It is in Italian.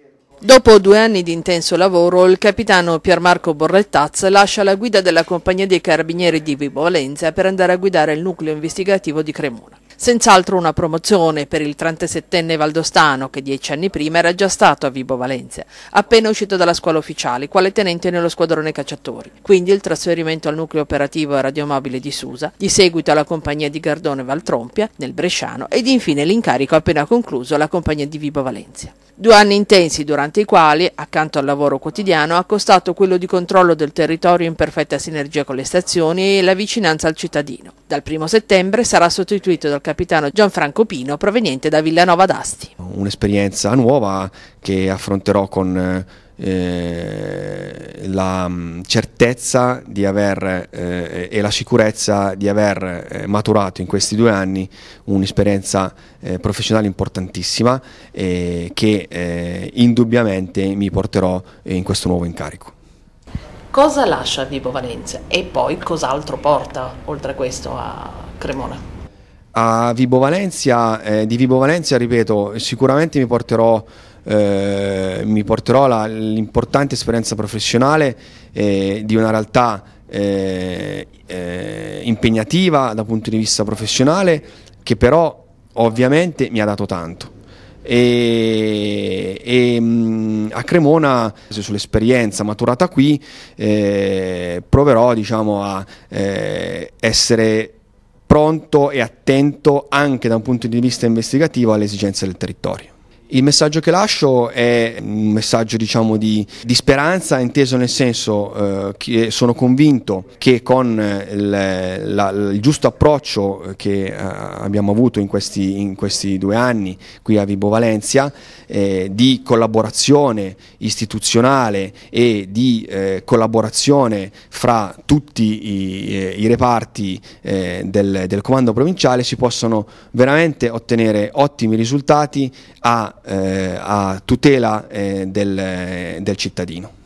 quiero. Dopo due anni di intenso lavoro, il capitano Piermarco Borrettaz lascia la guida della compagnia dei carabinieri di Vibo Valenza per andare a guidare il nucleo investigativo di Cremona. Senz'altro una promozione per il 37enne Valdostano che dieci anni prima era già stato a Vibo Valenza, appena uscito dalla scuola ufficiale, quale tenente nello squadrone cacciatori. Quindi il trasferimento al nucleo operativo radiomobile di Susa, di seguito alla compagnia di Gardone Valtrompia nel Bresciano ed infine l'incarico appena concluso alla compagnia di Vibo Valenza. Due anni intensi durante durante i quali, accanto al lavoro quotidiano, ha costato quello di controllo del territorio in perfetta sinergia con le stazioni e la vicinanza al cittadino. Dal 1 settembre sarà sostituito dal capitano Gianfranco Pino, proveniente da Villanova d'Asti. Un'esperienza nuova che affronterò con... Eh, la mm, certezza di aver, eh, e la sicurezza di aver eh, maturato in questi due anni un'esperienza eh, professionale importantissima eh, che eh, indubbiamente mi porterò in questo nuovo incarico. Cosa lascia Vibo Valencia e poi cos'altro porta oltre a questo a Cremona? a Vibo Valencia, eh, di Vibo Valencia, ripeto, sicuramente mi porterò, eh, mi porterò la, l'importante esperienza professionale eh, di una realtà eh, eh, impegnativa dal punto di vista professionale che però ovviamente mi ha dato tanto. E, e, mm, a Cremona sull'esperienza maturata qui eh, proverò diciamo, a eh, essere pronto e attento anche da un punto di vista investigativo alle esigenze del territorio. Il messaggio che lascio è un messaggio diciamo, di, di, speranza, inteso nel senso eh, che sono convinto che con eh, il, la, il giusto approccio eh, che eh, abbiamo avuto in questi, in questi, due anni qui a Vibo Valencia, eh, di collaborazione istituzionale e di eh, collaborazione fra tutti i, i reparti del, del comando provinciale, si possono veramente ottenere ottimi risultati a eh, a tutela eh, del, del cittadino.